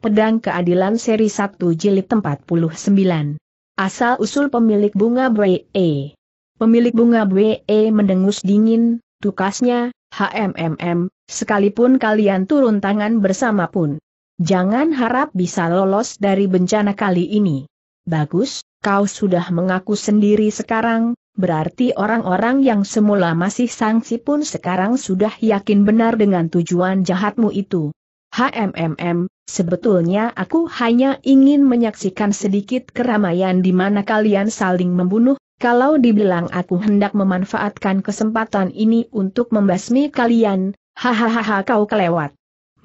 Pedang Keadilan Seri 1 Jilid 49. Asal-usul pemilik bunga Bwe. Pemilik bunga Bwe mendengus dingin, tukasnya, HMMM, sekalipun kalian turun tangan bersama pun. Jangan harap bisa lolos dari bencana kali ini. Bagus, kau sudah mengaku sendiri sekarang, berarti orang-orang yang semula masih sangsi pun sekarang sudah yakin benar dengan tujuan jahatmu itu. HMMM, Sebetulnya aku hanya ingin menyaksikan sedikit keramaian di mana kalian saling membunuh, kalau dibilang aku hendak memanfaatkan kesempatan ini untuk membasmi kalian, hahaha kau kelewat.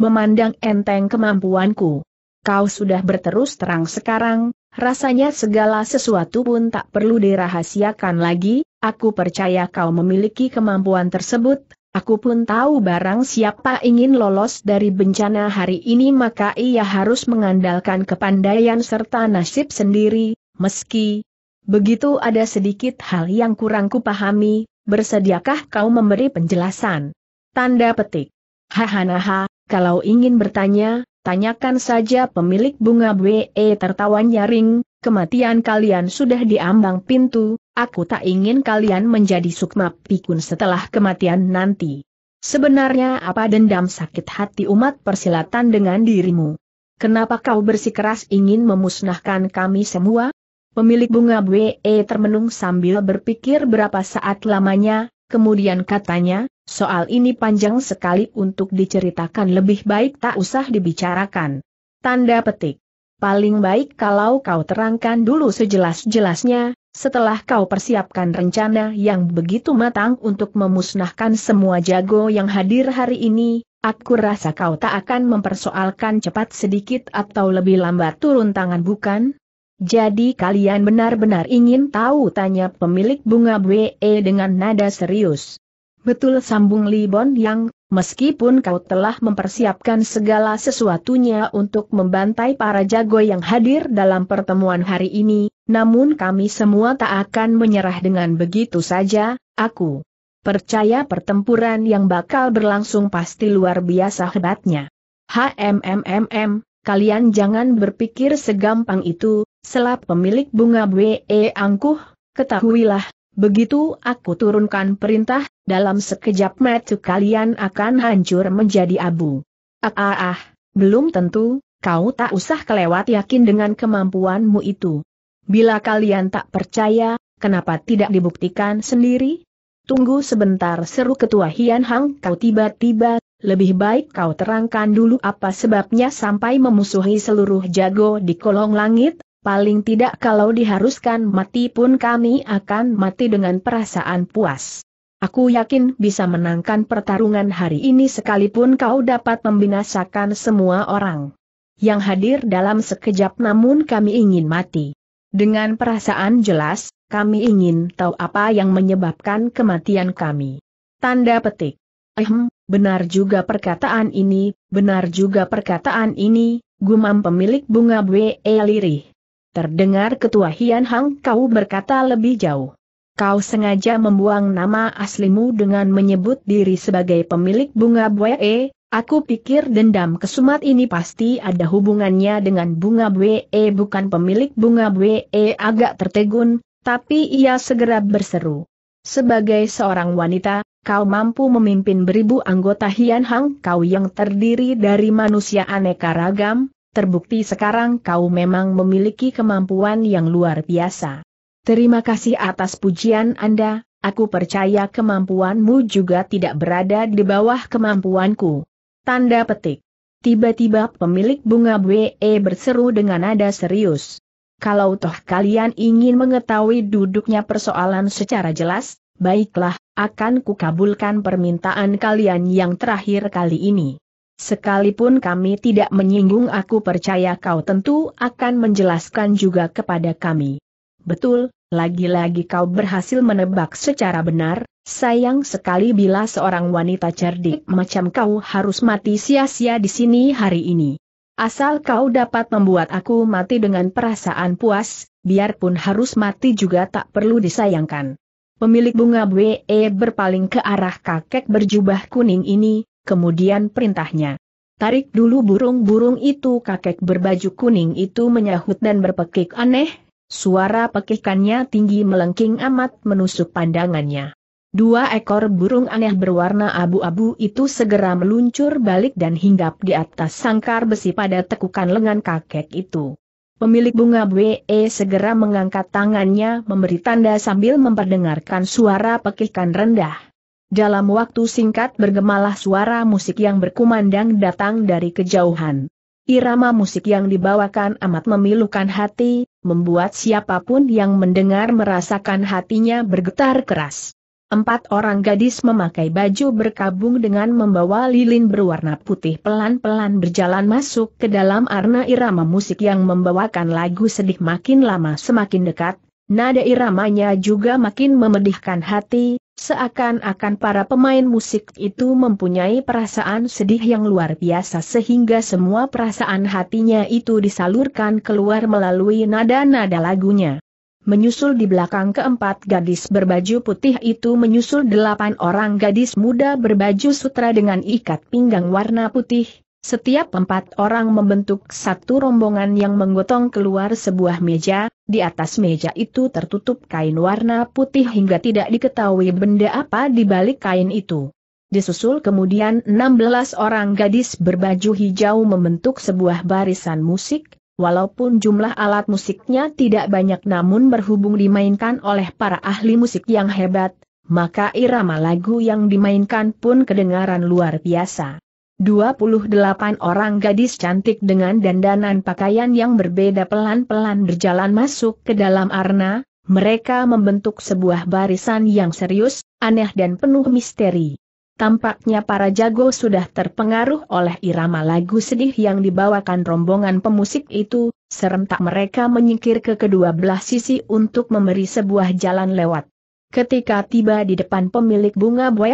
Memandang enteng kemampuanku. Kau sudah berterus terang sekarang, rasanya segala sesuatu pun tak perlu dirahasiakan lagi, aku percaya kau memiliki kemampuan tersebut, Aku pun tahu barang siapa ingin lolos dari bencana hari ini maka ia harus mengandalkan kepandaian serta nasib sendiri, meski begitu ada sedikit hal yang kurang kupahami, bersediakah kau memberi penjelasan? Tanda petik. Hahanaha, kalau ingin bertanya, tanyakan saja pemilik bunga BE tertawa nyaring, kematian kalian sudah diambang pintu, Aku tak ingin kalian menjadi sukma pikun setelah kematian nanti. Sebenarnya apa dendam sakit hati umat persilatan dengan dirimu? Kenapa kau bersikeras ingin memusnahkan kami semua? Pemilik bunga BE termenung sambil berpikir berapa saat lamanya, kemudian katanya, soal ini panjang sekali untuk diceritakan lebih baik tak usah dibicarakan. Tanda petik. Paling baik kalau kau terangkan dulu sejelas-jelasnya, setelah kau persiapkan rencana yang begitu matang untuk memusnahkan semua jago yang hadir hari ini, aku rasa kau tak akan mempersoalkan cepat sedikit atau lebih lambat turun tangan bukan? Jadi kalian benar-benar ingin tahu tanya pemilik bunga BE dengan nada serius. Betul sambung Libon yang, meskipun kau telah mempersiapkan segala sesuatunya untuk membantai para jago yang hadir dalam pertemuan hari ini, namun kami semua tak akan menyerah dengan begitu saja, aku percaya pertempuran yang bakal berlangsung pasti luar biasa hebatnya. HMMMM, kalian jangan berpikir segampang itu, selap pemilik bunga BE angkuh, ketahuilah, begitu aku turunkan perintah, dalam sekejap mata kalian akan hancur menjadi abu. Ah ah ah, belum tentu, kau tak usah kelewat yakin dengan kemampuanmu itu. Bila kalian tak percaya, kenapa tidak dibuktikan sendiri? Tunggu sebentar seru ketua Hian Hang kau tiba-tiba, lebih baik kau terangkan dulu apa sebabnya sampai memusuhi seluruh jago di kolong langit, paling tidak kalau diharuskan mati pun kami akan mati dengan perasaan puas. Aku yakin bisa menangkan pertarungan hari ini sekalipun kau dapat membinasakan semua orang yang hadir dalam sekejap namun kami ingin mati. Dengan perasaan jelas, kami ingin tahu apa yang menyebabkan kematian kami. Tanda petik. Ehem, benar juga perkataan ini, benar juga perkataan ini, gumam pemilik bunga e lirih. Terdengar ketua Hian Hang kau berkata lebih jauh. Kau sengaja membuang nama aslimu dengan menyebut diri sebagai pemilik bunga BE, Aku pikir dendam kesumat ini pasti ada hubungannya dengan bunga BE eh, bukan pemilik bunga BE eh, agak tertegun, tapi ia segera berseru. Sebagai seorang wanita, kau mampu memimpin beribu anggota Hian Hang kau yang terdiri dari manusia aneka ragam, terbukti sekarang kau memang memiliki kemampuan yang luar biasa. Terima kasih atas pujian Anda, aku percaya kemampuanmu juga tidak berada di bawah kemampuanku. Tanda petik. Tiba-tiba pemilik bunga BE berseru dengan nada serius. Kalau toh kalian ingin mengetahui duduknya persoalan secara jelas, baiklah, akan kukabulkan permintaan kalian yang terakhir kali ini. Sekalipun kami tidak menyinggung aku percaya kau tentu akan menjelaskan juga kepada kami. Betul, lagi-lagi kau berhasil menebak secara benar, Sayang sekali bila seorang wanita cerdik macam kau harus mati sia-sia di sini hari ini. Asal kau dapat membuat aku mati dengan perasaan puas, biarpun harus mati juga tak perlu disayangkan. Pemilik bunga BE e berpaling ke arah kakek berjubah kuning ini, kemudian perintahnya. Tarik dulu burung-burung itu kakek berbaju kuning itu menyahut dan berpekik aneh, suara pekikannya tinggi melengking amat menusuk pandangannya. Dua ekor burung aneh berwarna abu-abu itu segera meluncur balik dan hinggap di atas sangkar besi pada tekukan lengan kakek itu. Pemilik bunga BE e segera mengangkat tangannya memberi tanda sambil memperdengarkan suara pekikan rendah. Dalam waktu singkat bergemalah suara musik yang berkumandang datang dari kejauhan. Irama musik yang dibawakan amat memilukan hati, membuat siapapun yang mendengar merasakan hatinya bergetar keras. Empat orang gadis memakai baju berkabung dengan membawa lilin berwarna putih pelan-pelan berjalan masuk ke dalam arna irama musik yang membawakan lagu sedih makin lama semakin dekat, nada iramanya juga makin memedihkan hati, seakan-akan para pemain musik itu mempunyai perasaan sedih yang luar biasa sehingga semua perasaan hatinya itu disalurkan keluar melalui nada-nada lagunya. Menyusul di belakang keempat gadis berbaju putih itu menyusul delapan orang gadis muda berbaju sutra dengan ikat pinggang warna putih, setiap empat orang membentuk satu rombongan yang menggotong keluar sebuah meja, di atas meja itu tertutup kain warna putih hingga tidak diketahui benda apa di balik kain itu. Disusul kemudian 16 orang gadis berbaju hijau membentuk sebuah barisan musik, Walaupun jumlah alat musiknya tidak banyak namun berhubung dimainkan oleh para ahli musik yang hebat, maka irama lagu yang dimainkan pun kedengaran luar biasa. 28 orang gadis cantik dengan dandanan pakaian yang berbeda pelan-pelan berjalan masuk ke dalam arna, mereka membentuk sebuah barisan yang serius, aneh dan penuh misteri. Tampaknya para jago sudah terpengaruh oleh irama lagu sedih yang dibawakan rombongan pemusik itu, serentak mereka menyingkir ke kedua belah sisi untuk memberi sebuah jalan lewat. Ketika tiba di depan pemilik bunga kedua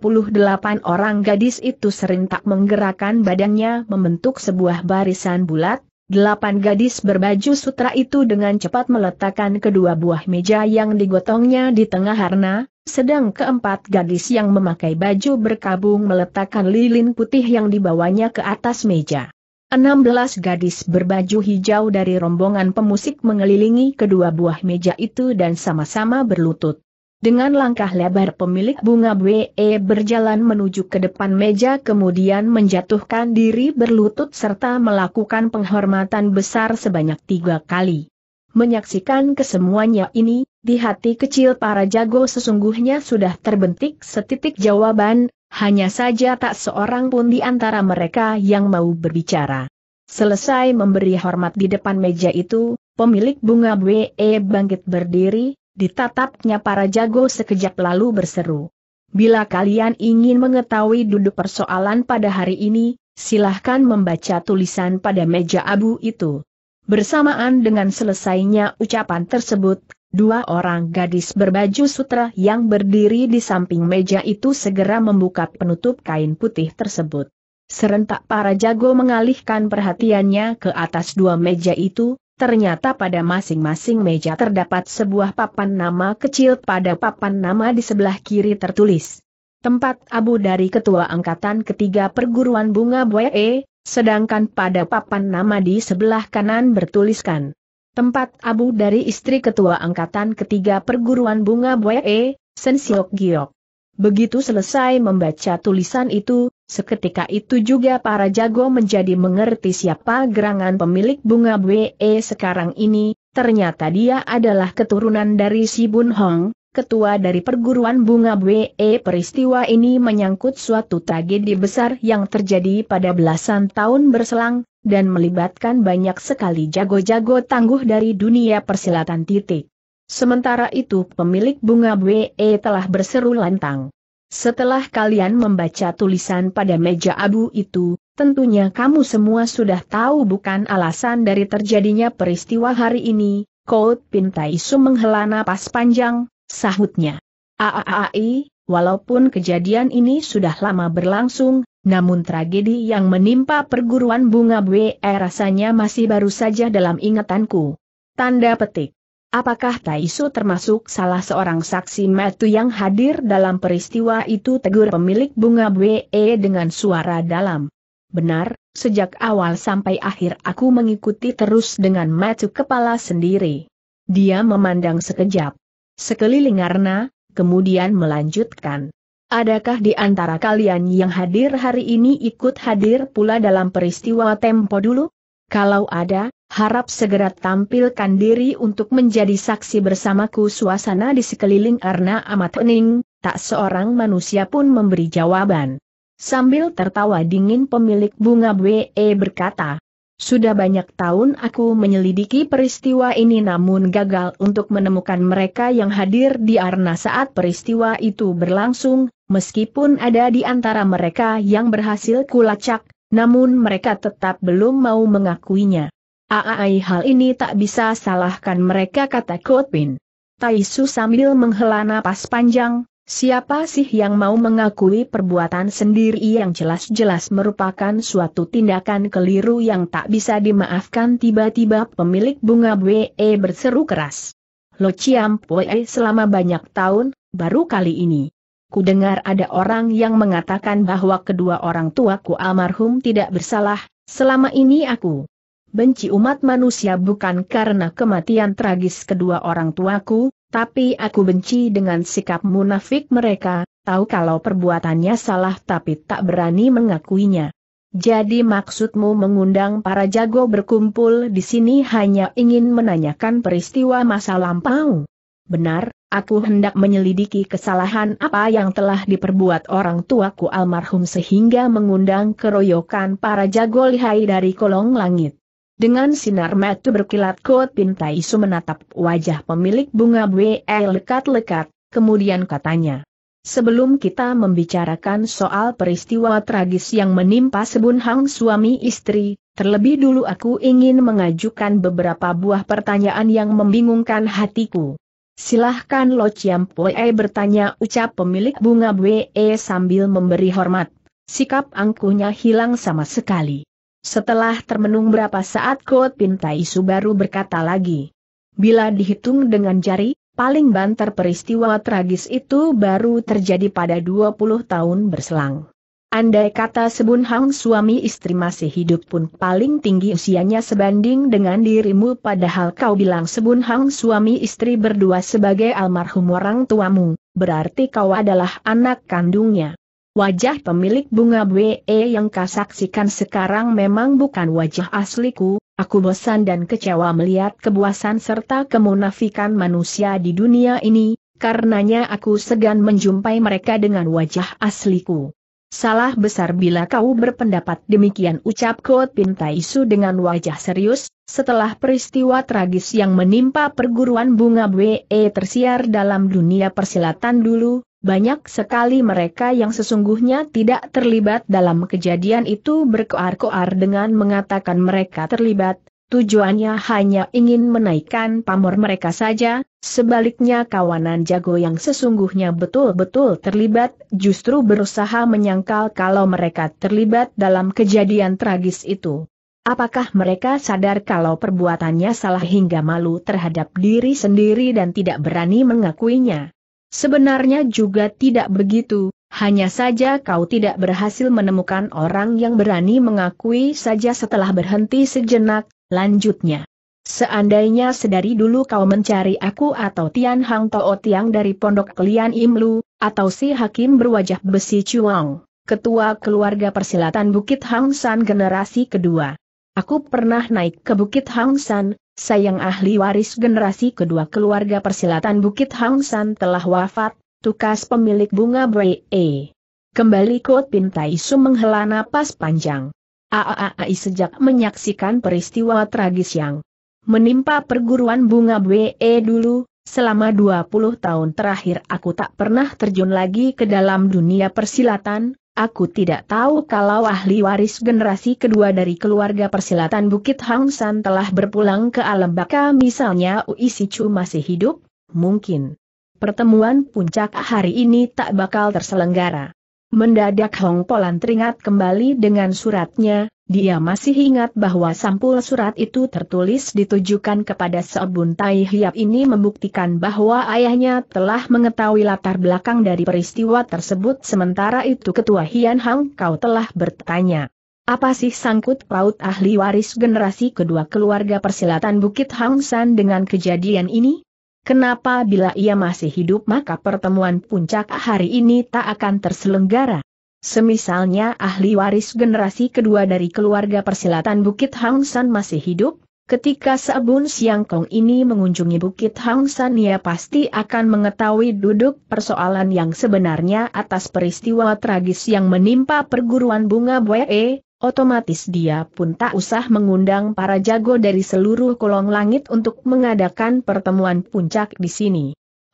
ke-28 orang gadis itu serentak menggerakkan badannya membentuk sebuah barisan bulat, Delapan gadis berbaju sutra itu dengan cepat meletakkan kedua buah meja yang digotongnya di tengah harna, sedang keempat gadis yang memakai baju berkabung meletakkan lilin putih yang dibawanya ke atas meja. Enam belas gadis berbaju hijau dari rombongan pemusik mengelilingi kedua buah meja itu dan sama-sama berlutut. Dengan langkah lebar pemilik bunga BE berjalan menuju ke depan meja kemudian menjatuhkan diri berlutut serta melakukan penghormatan besar sebanyak tiga kali. Menyaksikan kesemuanya ini, di hati kecil para jago sesungguhnya sudah terbentik setitik jawaban, hanya saja tak seorang pun di antara mereka yang mau berbicara. Selesai memberi hormat di depan meja itu, pemilik bunga BE bangkit berdiri, Ditatapnya para jago sekejap lalu berseru. Bila kalian ingin mengetahui duduk persoalan pada hari ini, silahkan membaca tulisan pada meja abu itu. Bersamaan dengan selesainya ucapan tersebut, dua orang gadis berbaju sutra yang berdiri di samping meja itu segera membuka penutup kain putih tersebut. Serentak para jago mengalihkan perhatiannya ke atas dua meja itu, Ternyata pada masing-masing meja terdapat sebuah papan nama kecil pada papan nama di sebelah kiri tertulis. Tempat abu dari Ketua Angkatan Ketiga Perguruan Bunga Buae, sedangkan pada papan nama di sebelah kanan bertuliskan. Tempat abu dari istri Ketua Angkatan Ketiga Perguruan Bunga Buae, Sen Siok Giok. Begitu selesai membaca tulisan itu, Seketika itu juga para jago menjadi mengerti siapa gerangan pemilik bunga WE sekarang ini, ternyata dia adalah keturunan dari si Bun Hong, ketua dari perguruan bunga WE. Peristiwa ini menyangkut suatu tragedi besar yang terjadi pada belasan tahun berselang, dan melibatkan banyak sekali jago-jago tangguh dari dunia persilatan titik. Sementara itu pemilik bunga WE telah berseru lantang. Setelah kalian membaca tulisan pada meja abu itu, tentunya kamu semua sudah tahu bukan alasan dari terjadinya peristiwa hari ini, Kout Pintaisu menghela napas panjang, sahutnya. Aaai, walaupun kejadian ini sudah lama berlangsung, namun tragedi yang menimpa perguruan bunga BWE rasanya masih baru saja dalam ingatanku. Tanda petik. Apakah Taisu termasuk salah seorang saksi matu yang hadir dalam peristiwa itu tegur pemilik bunga BE dengan suara dalam. Benar, sejak awal sampai akhir aku mengikuti terus dengan matu kepala sendiri. Dia memandang sekejap. Sekeliling Arna, kemudian melanjutkan. Adakah di antara kalian yang hadir hari ini ikut hadir pula dalam peristiwa tempo dulu? Kalau ada, harap segera tampilkan diri untuk menjadi saksi bersamaku suasana di sekeliling Arna amat hening, tak seorang manusia pun memberi jawaban. Sambil tertawa dingin pemilik bunga BE berkata, sudah banyak tahun aku menyelidiki peristiwa ini namun gagal untuk menemukan mereka yang hadir di Arna saat peristiwa itu berlangsung, meskipun ada di antara mereka yang berhasil kulacak, namun mereka tetap belum mau mengakuinya. Aai hal ini tak bisa salahkan mereka kata Kotpin. Taisu sambil menghela napas panjang, Siapa sih yang mau mengakui perbuatan sendiri yang jelas-jelas merupakan suatu tindakan keliru yang tak bisa dimaafkan tiba-tiba pemilik bunga BE berseru keras. Lo Ciampoe selama banyak tahun, baru kali ini. Kudengar ada orang yang mengatakan bahwa kedua orang tuaku almarhum tidak bersalah, selama ini aku benci umat manusia bukan karena kematian tragis kedua orang tuaku, tapi aku benci dengan sikap munafik mereka, tahu kalau perbuatannya salah tapi tak berani mengakuinya. Jadi maksudmu mengundang para jago berkumpul di sini hanya ingin menanyakan peristiwa masa lampau? Benar, aku hendak menyelidiki kesalahan apa yang telah diperbuat orang tuaku almarhum sehingga mengundang keroyokan para jago lihai dari kolong langit. Dengan sinar mata berkilat Kotin Taisu menatap wajah pemilik bunga Bue lekat-lekat, kemudian katanya. Sebelum kita membicarakan soal peristiwa tragis yang menimpa Sebun Hang suami istri, terlebih dulu aku ingin mengajukan beberapa buah pertanyaan yang membingungkan hatiku. Silahkan Lo Chiam Poe bertanya ucap pemilik bunga Bue sambil memberi hormat. Sikap angkuhnya hilang sama sekali. Setelah termenung berapa saat Kot Pintai baru berkata lagi. Bila dihitung dengan jari, paling banter peristiwa tragis itu baru terjadi pada 20 tahun berselang. Andai kata Sebun Hang suami istri masih hidup pun paling tinggi usianya sebanding dengan dirimu padahal kau bilang Sebun Hang suami istri berdua sebagai almarhum orang tuamu, berarti kau adalah anak kandungnya. Wajah pemilik bunga BE yang kau saksikan sekarang memang bukan wajah asliku, aku bosan dan kecewa melihat kebuasan serta kemunafikan manusia di dunia ini, karenanya aku segan menjumpai mereka dengan wajah asliku. Salah besar bila kau berpendapat demikian ucap Kot Pintaisu dengan wajah serius, setelah peristiwa tragis yang menimpa perguruan bunga BE tersiar dalam dunia persilatan dulu, banyak sekali mereka yang sesungguhnya tidak terlibat dalam kejadian itu berkoar-koar dengan mengatakan mereka terlibat, tujuannya hanya ingin menaikkan pamor mereka saja, sebaliknya kawanan jago yang sesungguhnya betul-betul terlibat justru berusaha menyangkal kalau mereka terlibat dalam kejadian tragis itu. Apakah mereka sadar kalau perbuatannya salah hingga malu terhadap diri sendiri dan tidak berani mengakuinya? Sebenarnya juga tidak begitu, hanya saja kau tidak berhasil menemukan orang yang berani mengakui saja setelah berhenti sejenak, lanjutnya. Seandainya sedari dulu kau mencari aku atau Tian Hang Tao Tiang dari Pondok Kelian Imlu, atau si Hakim berwajah besi Chuang, ketua keluarga persilatan Bukit Hang San generasi kedua. Aku pernah naik ke Bukit Hang San, sayang ahli waris generasi kedua keluarga persilatan Bukit Hang San telah wafat, tukas pemilik bunga E. Kembali Kot Pintai Su menghela napas panjang. AAAI sejak menyaksikan peristiwa tragis yang menimpa perguruan bunga BE dulu, selama 20 tahun terakhir aku tak pernah terjun lagi ke dalam dunia persilatan, Aku tidak tahu kalau ahli waris generasi kedua dari keluarga persilatan Bukit Hang San telah berpulang ke alam baka misalnya Ui Sichu masih hidup, mungkin. Pertemuan puncak hari ini tak bakal terselenggara. Mendadak Hong Polan teringat kembali dengan suratnya, dia masih ingat bahwa sampul surat itu tertulis ditujukan kepada Seobun Tai Hiap ini membuktikan bahwa ayahnya telah mengetahui latar belakang dari peristiwa tersebut sementara itu ketua Hian Hang Kau telah bertanya. Apa sih sangkut paut ahli waris generasi kedua keluarga persilatan Bukit Hang San dengan kejadian ini? Kenapa bila ia masih hidup maka pertemuan puncak hari ini tak akan terselenggara? Semisalnya ahli waris generasi kedua dari keluarga persilatan Bukit Hang San masih hidup, ketika Sabun Siang Kong ini mengunjungi Bukit Hang San ia pasti akan mengetahui duduk persoalan yang sebenarnya atas peristiwa tragis yang menimpa perguruan bunga Bue, otomatis dia pun tak usah mengundang para jago dari seluruh kolong langit untuk mengadakan pertemuan puncak di sini.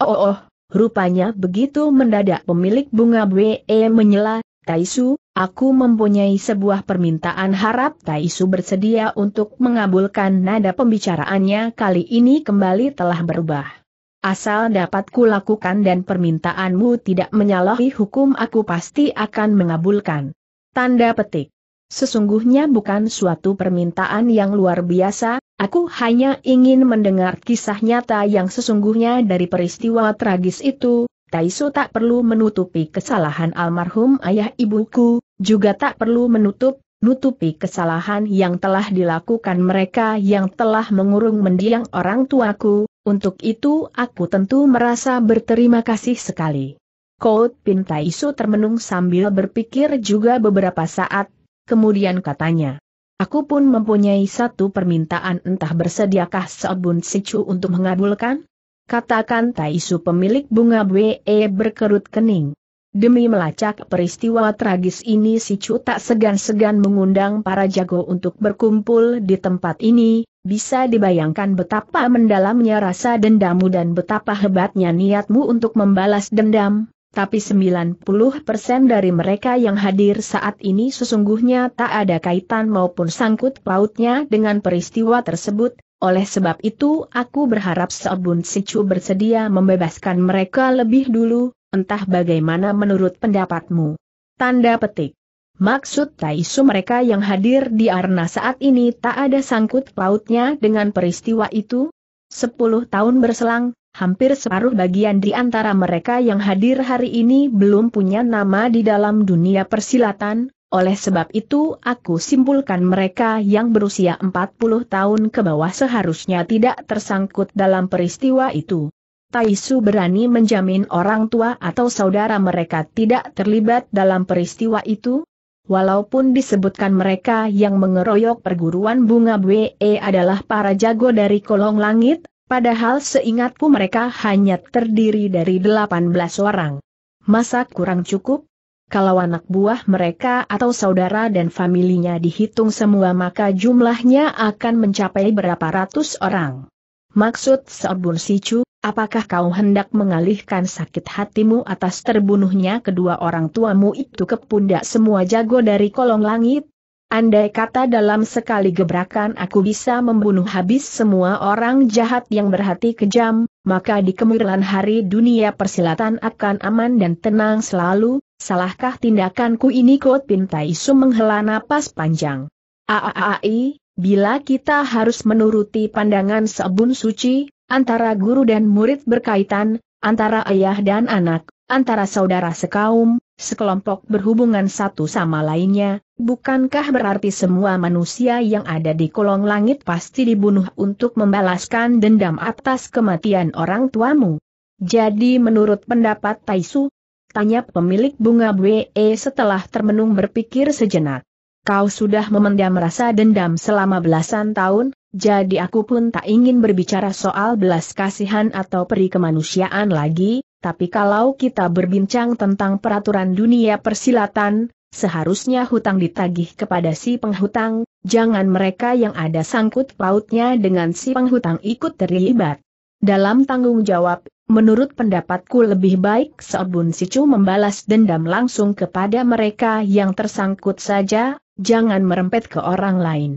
Oh, oh, oh rupanya begitu mendadak pemilik bunga Bwe menyela, Taisu, aku mempunyai sebuah permintaan harap Taisu bersedia untuk mengabulkan nada pembicaraannya kali ini kembali telah berubah. Asal dapat kulakukan dan permintaanmu tidak menyalahi hukum aku pasti akan mengabulkan. Tanda petik. Sesungguhnya bukan suatu permintaan yang luar biasa, aku hanya ingin mendengar kisah nyata yang sesungguhnya dari peristiwa tragis itu, Taisu tak perlu menutupi kesalahan almarhum ayah ibuku, juga tak perlu menutup, nutupi kesalahan yang telah dilakukan mereka yang telah mengurung mendiang orang tuaku, untuk itu aku tentu merasa berterima kasih sekali. Kout Pin Taisu termenung sambil berpikir juga beberapa saat, kemudian katanya. Aku pun mempunyai satu permintaan entah bersediakah Sobun Sicu untuk mengabulkan? katakan Taisu pemilik bunga BE e berkerut kening. Demi melacak peristiwa tragis ini si Chu tak segan-segan mengundang para jago untuk berkumpul di tempat ini, bisa dibayangkan betapa mendalamnya rasa dendammu dan betapa hebatnya niatmu untuk membalas dendam, tapi 90% dari mereka yang hadir saat ini sesungguhnya tak ada kaitan maupun sangkut pautnya dengan peristiwa tersebut, oleh sebab itu aku berharap Seobun Sicu bersedia membebaskan mereka lebih dulu, entah bagaimana menurut pendapatmu. Tanda petik. Maksud Taisu mereka yang hadir di Arna saat ini tak ada sangkut pautnya dengan peristiwa itu? Sepuluh tahun berselang, hampir separuh bagian di antara mereka yang hadir hari ini belum punya nama di dalam dunia persilatan, oleh sebab itu aku simpulkan mereka yang berusia 40 tahun ke bawah seharusnya tidak tersangkut dalam peristiwa itu. Taisu berani menjamin orang tua atau saudara mereka tidak terlibat dalam peristiwa itu? Walaupun disebutkan mereka yang mengeroyok perguruan bunga BE adalah para jago dari kolong langit, padahal seingatku mereka hanya terdiri dari 18 orang. Masa kurang cukup? Kalau anak buah mereka atau saudara dan familinya dihitung semua maka jumlahnya akan mencapai berapa ratus orang. Maksud Seobun Sicu, apakah kau hendak mengalihkan sakit hatimu atas terbunuhnya kedua orang tuamu itu ke pundak semua jago dari kolong langit? Andai kata dalam sekali gebrakan aku bisa membunuh habis semua orang jahat yang berhati kejam, maka di kemurlan hari dunia persilatan akan aman dan tenang selalu, Salahkah tindakanku ini Kot Pin Taisu menghela napas panjang. Aaai, bila kita harus menuruti pandangan sabun suci, antara guru dan murid berkaitan, antara ayah dan anak, antara saudara sekaum, sekelompok berhubungan satu sama lainnya, bukankah berarti semua manusia yang ada di kolong langit pasti dibunuh untuk membalaskan dendam atas kematian orang tuamu? Jadi menurut pendapat Taisu, Tanya pemilik bunga BE setelah termenung berpikir sejenak. Kau sudah memendam rasa dendam selama belasan tahun, jadi aku pun tak ingin berbicara soal belas kasihan atau peri kemanusiaan lagi, tapi kalau kita berbincang tentang peraturan dunia persilatan, seharusnya hutang ditagih kepada si penghutang, jangan mereka yang ada sangkut pautnya dengan si penghutang ikut terlibat. Dalam tanggung jawab Menurut pendapatku lebih baik Seobun Sicu membalas dendam langsung kepada mereka yang tersangkut saja, jangan merempet ke orang lain.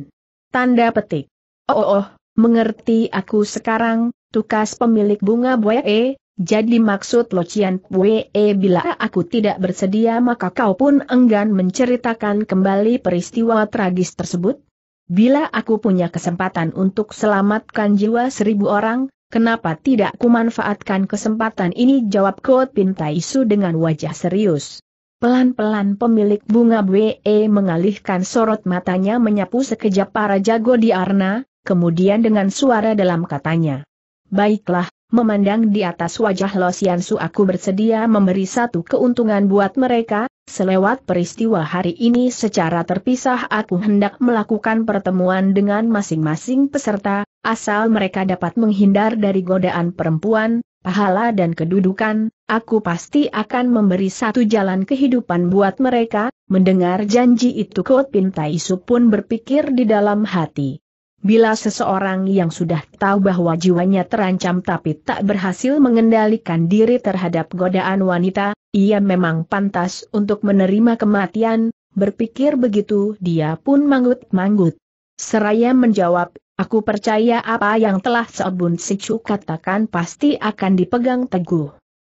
Tanda petik. Oh, oh, oh mengerti aku sekarang, tukas pemilik bunga E. jadi maksud Locian buaya bila aku tidak bersedia maka kau pun enggan menceritakan kembali peristiwa tragis tersebut? Bila aku punya kesempatan untuk selamatkan jiwa seribu orang, Kenapa tidak kumanfaatkan kesempatan ini jawab Kot Pintaisu dengan wajah serius. Pelan-pelan pemilik bunga We e mengalihkan sorot matanya menyapu sekejap para jago di Arna, kemudian dengan suara dalam katanya. Baiklah, memandang di atas wajah Losiansu aku bersedia memberi satu keuntungan buat mereka, selewat peristiwa hari ini secara terpisah aku hendak melakukan pertemuan dengan masing-masing peserta, Asal mereka dapat menghindar dari godaan perempuan, pahala dan kedudukan, aku pasti akan memberi satu jalan kehidupan buat mereka, mendengar janji itu Kot Su pun berpikir di dalam hati. Bila seseorang yang sudah tahu bahwa jiwanya terancam tapi tak berhasil mengendalikan diri terhadap godaan wanita, ia memang pantas untuk menerima kematian, berpikir begitu dia pun manggut-manggut. Seraya menjawab, Aku percaya apa yang telah Seobun Sicu katakan pasti akan dipegang teguh.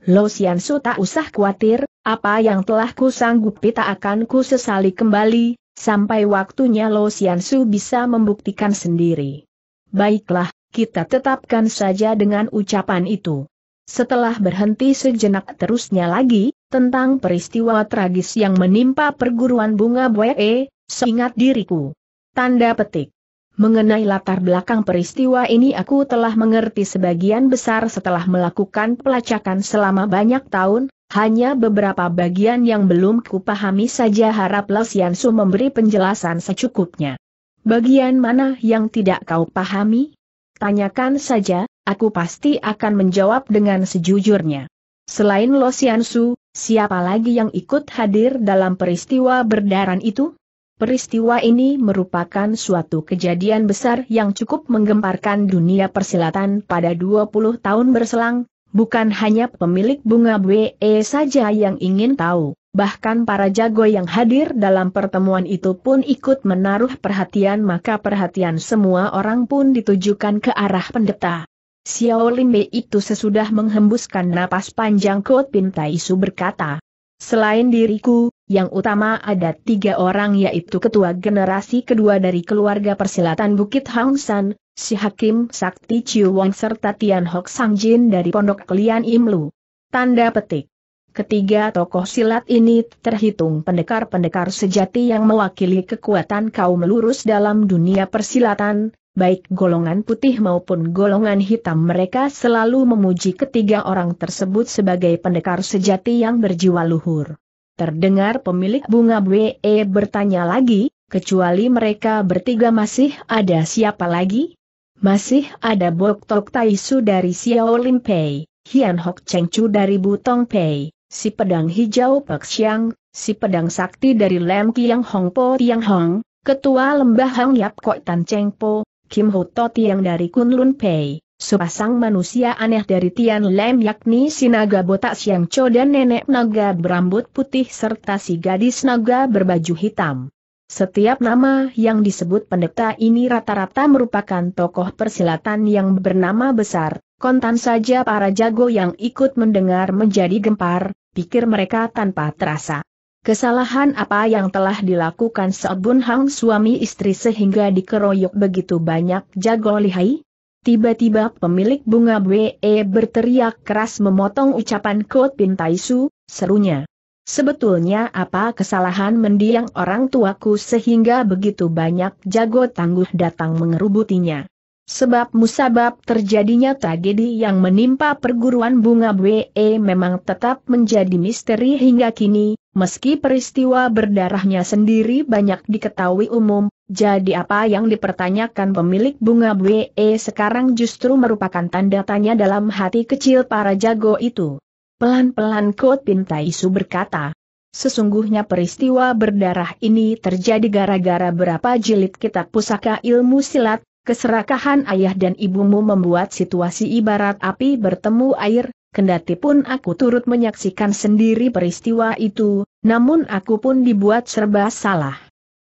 Lo Sian tak usah khawatir, apa yang telah ku sanggupi tak akan ku sesali kembali, sampai waktunya Lo Sian bisa membuktikan sendiri. Baiklah, kita tetapkan saja dengan ucapan itu. Setelah berhenti sejenak terusnya lagi, tentang peristiwa tragis yang menimpa perguruan bunga Boye, seingat diriku. Tanda petik. Mengenai latar belakang peristiwa ini aku telah mengerti sebagian besar setelah melakukan pelacakan selama banyak tahun, hanya beberapa bagian yang belum kupahami saja harap haraplah Su memberi penjelasan secukupnya. Bagian mana yang tidak kau pahami? Tanyakan saja, aku pasti akan menjawab dengan sejujurnya. Selain Lesian Su, siapa lagi yang ikut hadir dalam peristiwa berdaran itu? Peristiwa ini merupakan suatu kejadian besar yang cukup menggemparkan dunia persilatan pada 20 tahun berselang, bukan hanya pemilik bunga BE saja yang ingin tahu, bahkan para jago yang hadir dalam pertemuan itu pun ikut menaruh perhatian maka perhatian semua orang pun ditujukan ke arah pendeta. Xiao Limbe itu sesudah menghembuskan napas panjang Kot Pintai Su berkata, Selain diriku, yang utama ada tiga orang yaitu ketua generasi kedua dari keluarga persilatan Bukit Hang San, si Hakim Sakti Chiu Wang serta Tian Hok Sang Jin dari Pondok Kelian Imlu. Tanda petik. Ketiga tokoh silat ini terhitung pendekar-pendekar sejati yang mewakili kekuatan kaum lurus dalam dunia persilatan, baik golongan putih maupun golongan hitam mereka selalu memuji ketiga orang tersebut sebagai pendekar sejati yang berjiwa luhur. Terdengar pemilik bunga BE bertanya lagi, kecuali mereka bertiga masih ada siapa lagi? Masih ada Bok Tok Taisu dari Xiao Lim Pei, Hian Hok Cheng Chu dari Butong Pei, si pedang hijau Pek Siang, si pedang sakti dari Lem Kiang Hong Po Tiang Hong, Ketua Lembah Hang Yap Kok Tan Cheng Po, Kim Ho To yang dari Kunlun Pei, sepasang manusia aneh dari Tian Lem yakni si naga botak siang Cho dan nenek naga berambut putih serta si gadis naga berbaju hitam. Setiap nama yang disebut pendeta ini rata-rata merupakan tokoh persilatan yang bernama besar, kontan saja para jago yang ikut mendengar menjadi gempar, pikir mereka tanpa terasa. Kesalahan apa yang telah dilakukan Seobun Hang suami istri sehingga dikeroyok begitu banyak jago lihai? Tiba-tiba pemilik bunga BE e berteriak keras memotong ucapan Kot Bin Taisu, serunya. Sebetulnya apa kesalahan mendiang orang tuaku sehingga begitu banyak jago tangguh datang mengerubutinya? Sebab musabab terjadinya tragedi yang menimpa perguruan bunga BE memang tetap menjadi misteri hingga kini, meski peristiwa berdarahnya sendiri banyak diketahui umum, jadi apa yang dipertanyakan pemilik bunga BE sekarang justru merupakan tanda tanya dalam hati kecil para jago itu. Pelan-pelan Kot Pintaisu berkata, Sesungguhnya peristiwa berdarah ini terjadi gara-gara berapa jilid kitab pusaka ilmu silat, keserakahan ayah dan ibumu membuat situasi ibarat api bertemu air, kendati pun aku turut menyaksikan sendiri peristiwa itu, namun aku pun dibuat serba salah.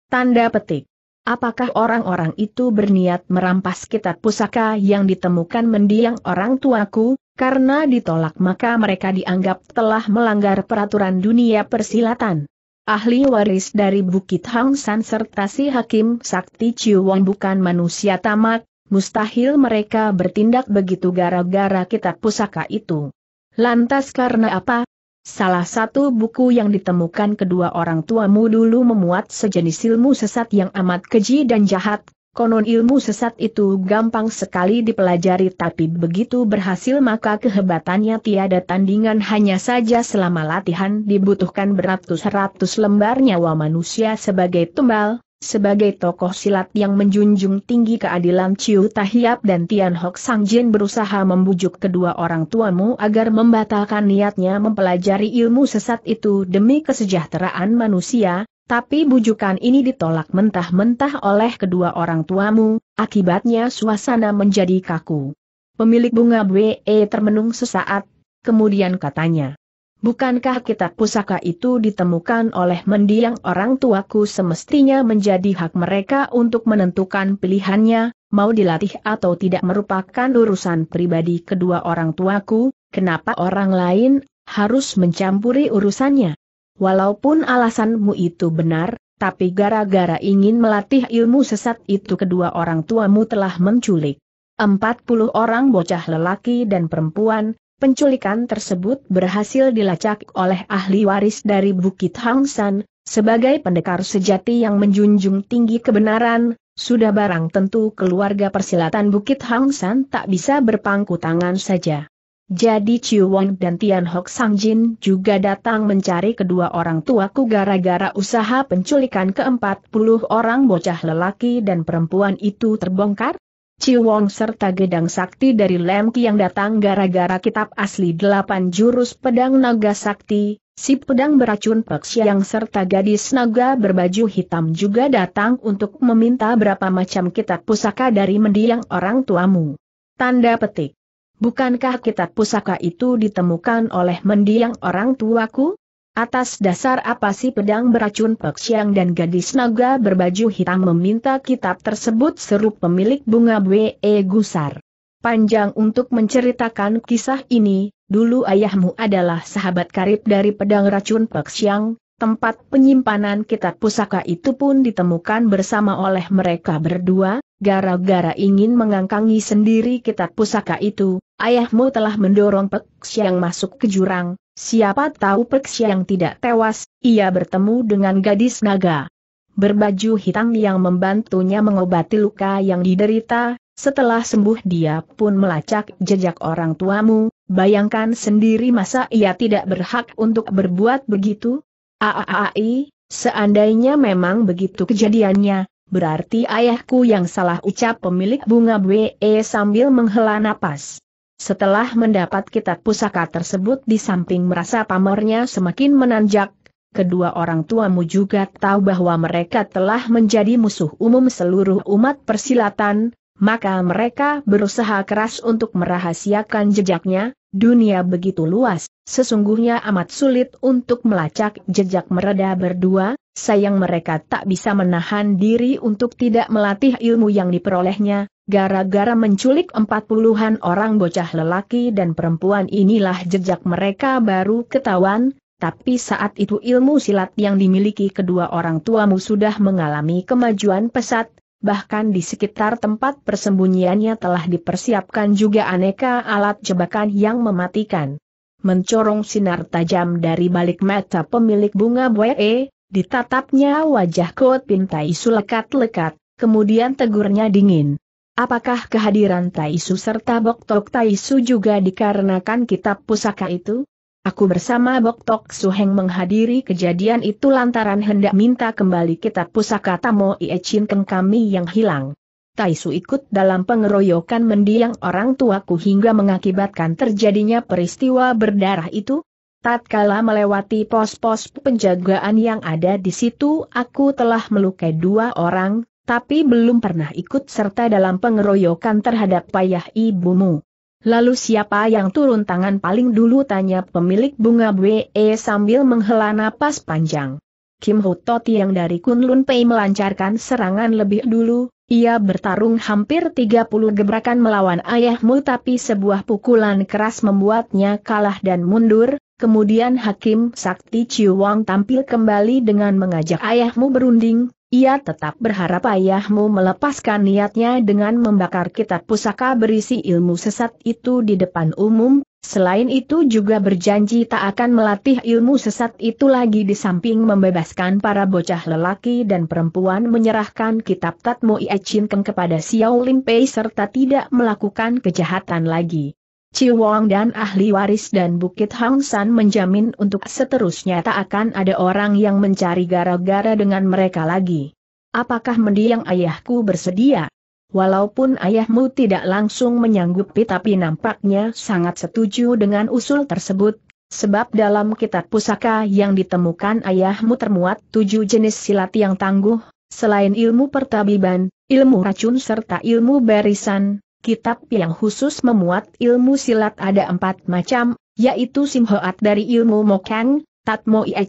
Tanda petik. Apakah orang-orang itu berniat merampas kitab pusaka yang ditemukan mendiang orang tuaku, karena ditolak maka mereka dianggap telah melanggar peraturan dunia persilatan? ahli waris dari Bukit Hang San serta si Hakim Sakti Wong bukan manusia tamak, mustahil mereka bertindak begitu gara-gara kitab pusaka itu. Lantas karena apa? Salah satu buku yang ditemukan kedua orang tuamu dulu memuat sejenis ilmu sesat yang amat keji dan jahat, konon ilmu sesat itu gampang sekali dipelajari tapi begitu berhasil maka kehebatannya tiada tandingan hanya saja selama latihan dibutuhkan beratus-ratus lembar nyawa manusia sebagai tumbal, sebagai tokoh silat yang menjunjung tinggi keadilan Ciu Tahiap dan Tian Hok Sang Jin berusaha membujuk kedua orang tuamu agar membatalkan niatnya mempelajari ilmu sesat itu demi kesejahteraan manusia, tapi bujukan ini ditolak mentah-mentah oleh kedua orang tuamu, akibatnya suasana menjadi kaku. Pemilik bunga BE termenung sesaat, kemudian katanya. Bukankah kitab pusaka itu ditemukan oleh mendiang orang tuaku semestinya menjadi hak mereka untuk menentukan pilihannya, mau dilatih atau tidak merupakan urusan pribadi kedua orang tuaku, kenapa orang lain harus mencampuri urusannya? Walaupun alasanmu itu benar, tapi gara-gara ingin melatih ilmu sesat itu kedua orang tuamu telah menculik. 40 orang bocah lelaki dan perempuan, penculikan tersebut berhasil dilacak oleh ahli waris dari Bukit Hangsan, sebagai pendekar sejati yang menjunjung tinggi kebenaran, sudah barang tentu keluarga persilatan Bukit Hangsan tak bisa berpangku tangan saja. Jadi Chiu Wang dan Tian Hok Sang Jin juga datang mencari kedua orang tuaku gara-gara usaha penculikan keempat puluh orang bocah lelaki dan perempuan itu terbongkar? Chiu Wang serta gedang sakti dari Lem yang datang gara-gara kitab asli delapan jurus pedang naga sakti, si pedang beracun Pek yang serta gadis naga berbaju hitam juga datang untuk meminta berapa macam kitab pusaka dari mendiang orang tuamu. Tanda petik Bukankah kitab pusaka itu ditemukan oleh mendiang orang tuaku? Atas dasar apa sih pedang beracun Peksiang dan gadis naga berbaju hitam meminta kitab tersebut seru pemilik bunga B.E. E Gusar. Panjang untuk menceritakan kisah ini, dulu ayahmu adalah sahabat karib dari pedang racun Peksiang, Tempat penyimpanan kitab pusaka itu pun ditemukan bersama oleh mereka berdua, gara-gara ingin mengangkangi sendiri kitab pusaka itu, ayahmu telah mendorong Pek yang masuk ke jurang, siapa tahu Pek yang tidak tewas, ia bertemu dengan gadis naga. Berbaju hitam yang membantunya mengobati luka yang diderita, setelah sembuh dia pun melacak jejak orang tuamu, bayangkan sendiri masa ia tidak berhak untuk berbuat begitu, Aaai, seandainya memang begitu kejadiannya, berarti ayahku yang salah ucap pemilik bunga BE sambil menghela napas. Setelah mendapat kitab pusaka tersebut di samping merasa pamornya semakin menanjak, kedua orang tuamu juga tahu bahwa mereka telah menjadi musuh umum seluruh umat persilatan, maka mereka berusaha keras untuk merahasiakan jejaknya, dunia begitu luas, sesungguhnya amat sulit untuk melacak jejak mereda berdua, sayang mereka tak bisa menahan diri untuk tidak melatih ilmu yang diperolehnya, gara-gara menculik empat puluhan orang bocah lelaki dan perempuan inilah jejak mereka baru ketahuan, tapi saat itu ilmu silat yang dimiliki kedua orang tuamu sudah mengalami kemajuan pesat, bahkan di sekitar tempat persembunyiannya telah dipersiapkan juga aneka alat jebakan yang mematikan. Mencorong sinar tajam dari balik mata pemilik bunga buee, ditatapnya wajah Kot Pintai lekat-lekat, kemudian tegurnya dingin. Apakah kehadiran Taisu serta Bok Tok Taisu juga dikarenakan kitab pusaka itu? Aku bersama Bok Tok Suheng menghadiri kejadian itu lantaran hendak minta kembali kitab pusaka Tamo Iechin Keng kami yang hilang. Taisu ikut dalam pengeroyokan mendiang orang tuaku hingga mengakibatkan terjadinya peristiwa berdarah itu. Tatkala melewati pos-pos penjagaan yang ada di situ aku telah melukai dua orang, tapi belum pernah ikut serta dalam pengeroyokan terhadap payah ibumu. Lalu siapa yang turun tangan paling dulu tanya pemilik bunga BE sambil menghela napas panjang. Kim Ho yang dari Kunlun Pei melancarkan serangan lebih dulu, ia bertarung hampir 30 gebrakan melawan ayahmu tapi sebuah pukulan keras membuatnya kalah dan mundur, kemudian Hakim Sakti Chiu Wang tampil kembali dengan mengajak ayahmu berunding, ia tetap berharap ayahmu melepaskan niatnya dengan membakar kitab pusaka berisi ilmu sesat itu di depan umum, selain itu juga berjanji tak akan melatih ilmu sesat itu lagi di samping membebaskan para bocah lelaki dan perempuan menyerahkan kitab Tatmo Iechin kepada Xiao Limpei serta tidak melakukan kejahatan lagi. Ciwong dan ahli waris dan Bukit Hang San menjamin untuk seterusnya tak akan ada orang yang mencari gara-gara dengan mereka lagi. Apakah mendiang ayahku bersedia? Walaupun ayahmu tidak langsung menyanggupi tapi nampaknya sangat setuju dengan usul tersebut, sebab dalam kitab pusaka yang ditemukan ayahmu termuat tujuh jenis silat yang tangguh, selain ilmu pertabiban, ilmu racun serta ilmu barisan, Kitab yang khusus memuat ilmu silat ada empat macam, yaitu Simhoat dari ilmu Mokang, Tatmo Ie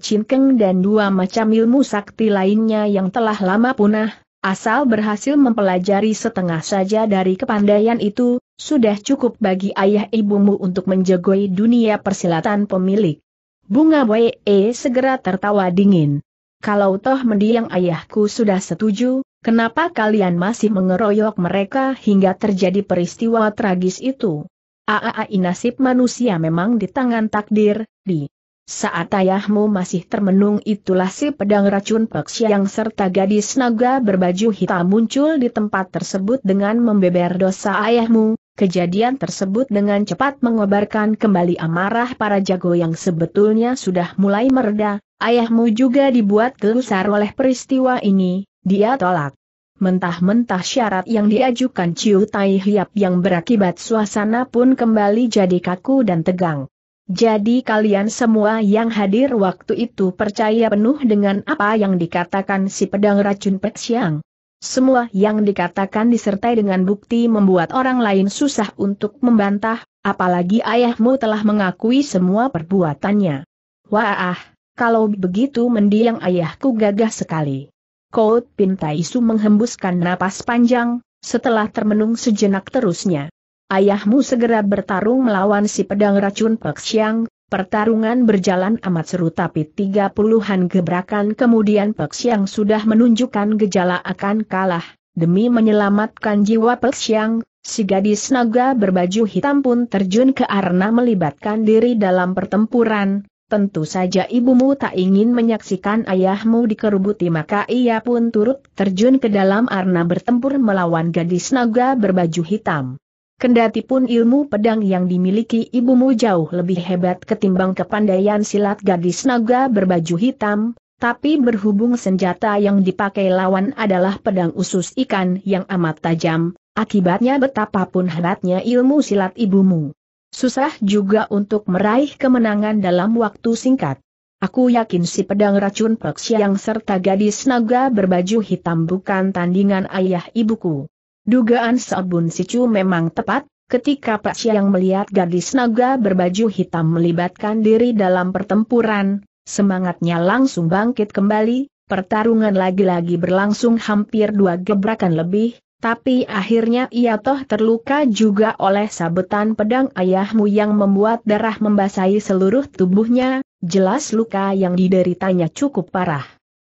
dan dua macam ilmu sakti lainnya yang telah lama punah, asal berhasil mempelajari setengah saja dari kepandaian itu, sudah cukup bagi ayah ibumu untuk menjegoi dunia persilatan pemilik. Bunga Wei segera tertawa dingin kalau toh mendiang ayahku sudah setuju, kenapa kalian masih mengeroyok mereka hingga terjadi peristiwa tragis itu? Aaai nasib manusia memang di tangan takdir, di saat ayahmu masih termenung itulah si pedang racun yang serta gadis naga berbaju hitam muncul di tempat tersebut dengan membeber dosa ayahmu, kejadian tersebut dengan cepat mengobarkan kembali amarah para jago yang sebetulnya sudah mulai mereda, Ayahmu juga dibuat gelusar oleh peristiwa ini, dia tolak. Mentah-mentah syarat yang diajukan Ciu Tai Hiap yang berakibat suasana pun kembali jadi kaku dan tegang. Jadi kalian semua yang hadir waktu itu percaya penuh dengan apa yang dikatakan si pedang racun Pek Siang. Semua yang dikatakan disertai dengan bukti membuat orang lain susah untuk membantah, apalagi ayahmu telah mengakui semua perbuatannya. Wah, kalau begitu mendiang ayahku gagah sekali. Kout Su menghembuskan napas panjang, setelah termenung sejenak terusnya. Ayahmu segera bertarung melawan si pedang racun Peksiang, pertarungan berjalan amat seru tapi tiga puluhan gebrakan kemudian Peksiang sudah menunjukkan gejala akan kalah. Demi menyelamatkan jiwa Peksiang, Si gadis naga berbaju hitam pun terjun ke arena melibatkan diri dalam pertempuran, Tentu saja ibumu tak ingin menyaksikan ayahmu dikerubuti maka ia pun turut terjun ke dalam arna bertempur melawan gadis naga berbaju hitam. Kendati pun ilmu pedang yang dimiliki ibumu jauh lebih hebat ketimbang kepandaian silat gadis naga berbaju hitam, tapi berhubung senjata yang dipakai lawan adalah pedang usus ikan yang amat tajam, akibatnya betapapun hebatnya ilmu silat ibumu. Susah juga untuk meraih kemenangan dalam waktu singkat. Aku yakin si pedang racun yang serta gadis naga berbaju hitam bukan tandingan ayah ibuku. Dugaan Sabun Sicu memang tepat, ketika Pak yang melihat gadis naga berbaju hitam melibatkan diri dalam pertempuran, semangatnya langsung bangkit kembali, pertarungan lagi-lagi berlangsung hampir dua gebrakan lebih, tapi akhirnya ia toh terluka juga oleh sabetan pedang ayahmu yang membuat darah membasahi seluruh tubuhnya, jelas luka yang dideritanya cukup parah.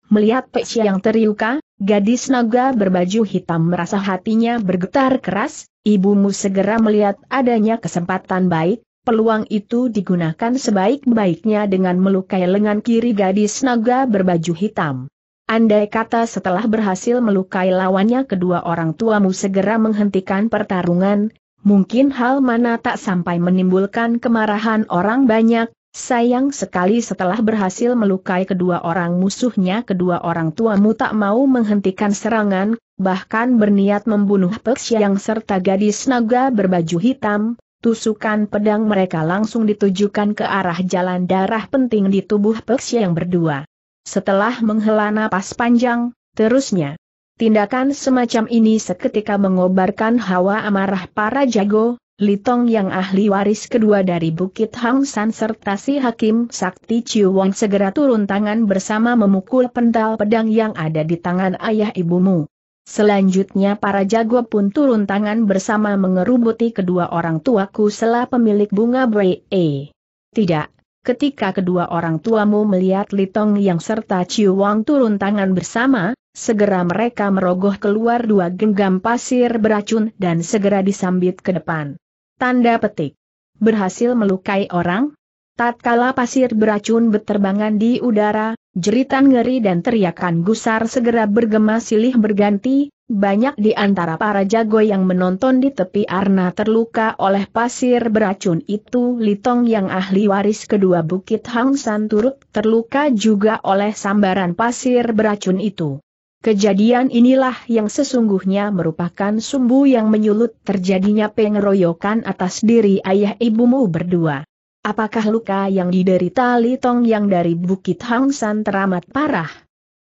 Melihat peci yang terluka, gadis naga berbaju hitam merasa hatinya bergetar keras, ibumu segera melihat adanya kesempatan baik, peluang itu digunakan sebaik-baiknya dengan melukai lengan kiri gadis naga berbaju hitam. Andai kata setelah berhasil melukai lawannya kedua orang tuamu segera menghentikan pertarungan, mungkin hal mana tak sampai menimbulkan kemarahan orang banyak, sayang sekali setelah berhasil melukai kedua orang musuhnya kedua orang tuamu tak mau menghentikan serangan, bahkan berniat membunuh Persia yang serta gadis naga berbaju hitam, tusukan pedang mereka langsung ditujukan ke arah jalan darah penting di tubuh Persia yang berdua. Setelah menghela napas panjang, terusnya. Tindakan semacam ini seketika mengobarkan hawa amarah para jago, Litong yang ahli waris kedua dari Bukit Hang San serta si Hakim Sakti Wong segera turun tangan bersama memukul pental pedang yang ada di tangan ayah ibumu. Selanjutnya para jago pun turun tangan bersama mengerubuti kedua orang tuaku selah pemilik bunga Bree. Tidak, Ketika kedua orang tuamu melihat Litong yang serta Ciu Wang turun tangan bersama, segera mereka merogoh keluar dua genggam pasir beracun dan segera disambit ke depan. Tanda petik. Berhasil melukai orang? Tatkala pasir beracun berterbangan di udara, Jeritan ngeri dan teriakan gusar segera bergema silih berganti, banyak di antara para jago yang menonton di tepi arna terluka oleh pasir beracun itu Litong yang ahli waris kedua Bukit Hang San turut terluka juga oleh sambaran pasir beracun itu. Kejadian inilah yang sesungguhnya merupakan sumbu yang menyulut terjadinya pengeroyokan atas diri ayah ibumu berdua. Apakah luka yang diderita Li Tong yang dari Bukit Hang San teramat parah?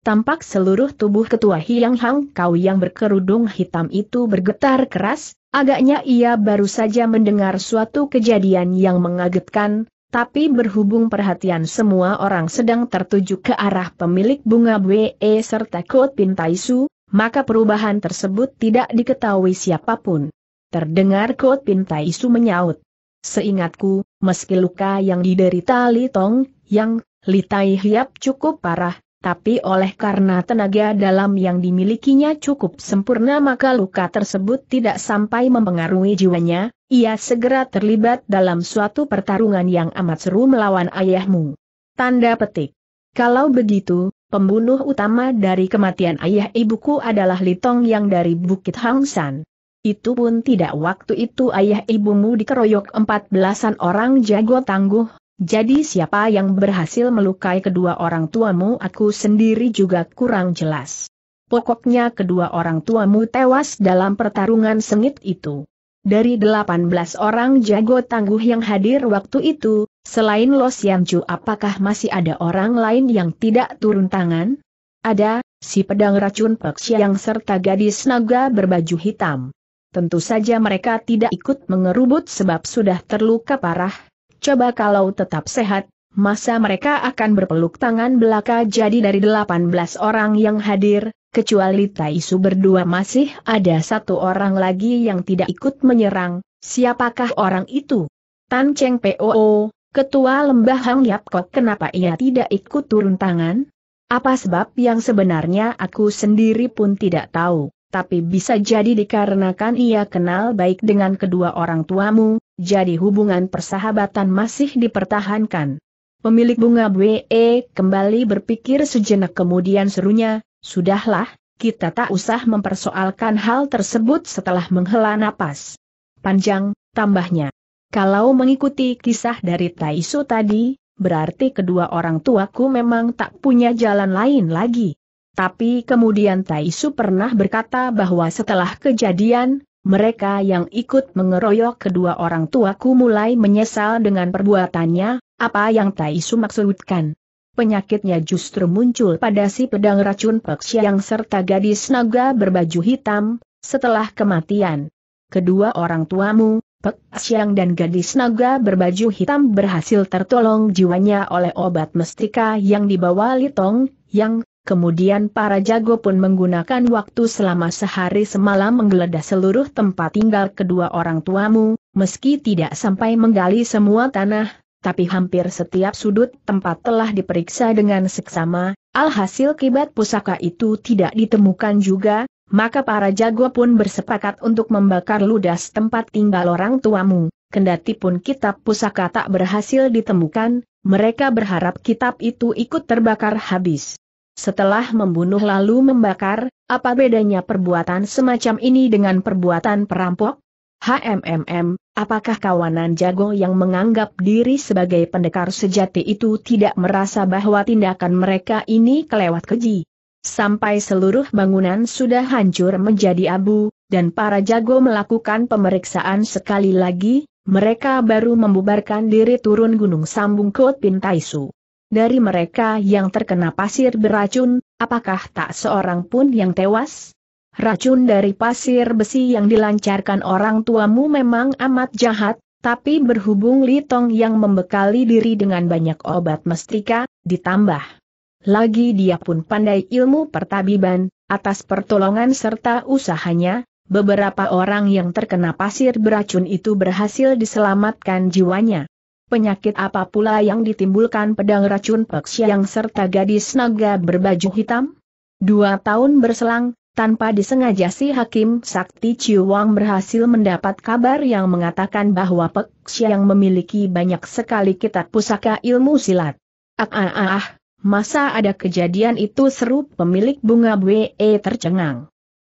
Tampak seluruh tubuh ketua Hiang Hang Kau yang berkerudung hitam itu bergetar keras, agaknya ia baru saja mendengar suatu kejadian yang mengagetkan, tapi berhubung perhatian semua orang sedang tertuju ke arah pemilik bunga Bwe e serta Kot Pintai Su, maka perubahan tersebut tidak diketahui siapapun. Terdengar Kot Pintai Su menyaut. Seingatku, meski luka yang diderita Li Tong, yang Li Tai Hiap cukup parah, tapi oleh karena tenaga dalam yang dimilikinya cukup sempurna maka luka tersebut tidak sampai mempengaruhi jiwanya, ia segera terlibat dalam suatu pertarungan yang amat seru melawan ayahmu. Tanda petik. Kalau begitu, pembunuh utama dari kematian ayah ibuku adalah Litong yang dari Bukit Hang San. Itu pun tidak waktu itu ayah ibumu dikeroyok empat belasan orang jago tangguh, jadi siapa yang berhasil melukai kedua orang tuamu aku sendiri juga kurang jelas. Pokoknya kedua orang tuamu tewas dalam pertarungan sengit itu. Dari delapan belas orang jago tangguh yang hadir waktu itu, selain Los Chu, apakah masih ada orang lain yang tidak turun tangan? Ada, si pedang racun Peksi yang serta gadis naga berbaju hitam tentu saja mereka tidak ikut mengerubut sebab sudah terluka parah. Coba kalau tetap sehat, masa mereka akan berpeluk tangan belaka jadi dari 18 orang yang hadir, kecuali Taisu berdua masih ada satu orang lagi yang tidak ikut menyerang, siapakah orang itu? Tan Cheng POO, Ketua Lembah Hang Yap Kok kenapa ia tidak ikut turun tangan? Apa sebab yang sebenarnya aku sendiri pun tidak tahu tapi bisa jadi dikarenakan ia kenal baik dengan kedua orang tuamu, jadi hubungan persahabatan masih dipertahankan. Pemilik bunga BE kembali berpikir sejenak kemudian serunya, sudahlah, kita tak usah mempersoalkan hal tersebut setelah menghela nafas. Panjang, tambahnya. Kalau mengikuti kisah dari Taisu tadi, berarti kedua orang tuaku memang tak punya jalan lain lagi. Tapi kemudian Taisu pernah berkata bahwa setelah kejadian, mereka yang ikut mengeroyok kedua orang tuaku mulai menyesal dengan perbuatannya, apa yang Taisu maksudkan. Penyakitnya justru muncul pada si pedang racun yang serta gadis naga berbaju hitam, setelah kematian. Kedua orang tuamu, Pek Siang dan gadis naga berbaju hitam berhasil tertolong jiwanya oleh obat mestika yang dibawa Litong, yang Kemudian para jago pun menggunakan waktu selama sehari semalam menggeledah seluruh tempat tinggal kedua orang tuamu, meski tidak sampai menggali semua tanah, tapi hampir setiap sudut tempat telah diperiksa dengan seksama, alhasil kibat pusaka itu tidak ditemukan juga, maka para jago pun bersepakat untuk membakar ludas tempat tinggal orang tuamu. Kendati pun kitab pusaka tak berhasil ditemukan, mereka berharap kitab itu ikut terbakar habis. Setelah membunuh lalu membakar, apa bedanya perbuatan semacam ini dengan perbuatan perampok? HMMM, apakah kawanan jago yang menganggap diri sebagai pendekar sejati itu tidak merasa bahwa tindakan mereka ini kelewat keji? Sampai seluruh bangunan sudah hancur menjadi abu, dan para jago melakukan pemeriksaan sekali lagi, mereka baru membubarkan diri turun gunung sambung Kot Pintaisu. Dari mereka yang terkena pasir beracun, apakah tak seorang pun yang tewas? Racun dari pasir besi yang dilancarkan orang tuamu memang amat jahat, tapi berhubung Litong yang membekali diri dengan banyak obat mestika, ditambah. Lagi dia pun pandai ilmu pertabiban, atas pertolongan serta usahanya, beberapa orang yang terkena pasir beracun itu berhasil diselamatkan jiwanya penyakit apa pula yang ditimbulkan pedang racun yang serta gadis naga berbaju hitam? Dua tahun berselang, tanpa disengaja si Hakim Sakti Ciwang berhasil mendapat kabar yang mengatakan bahwa Pek yang memiliki banyak sekali kitab pusaka ilmu silat. Ah ah ah, ah masa ada kejadian itu seru pemilik bunga We tercengang.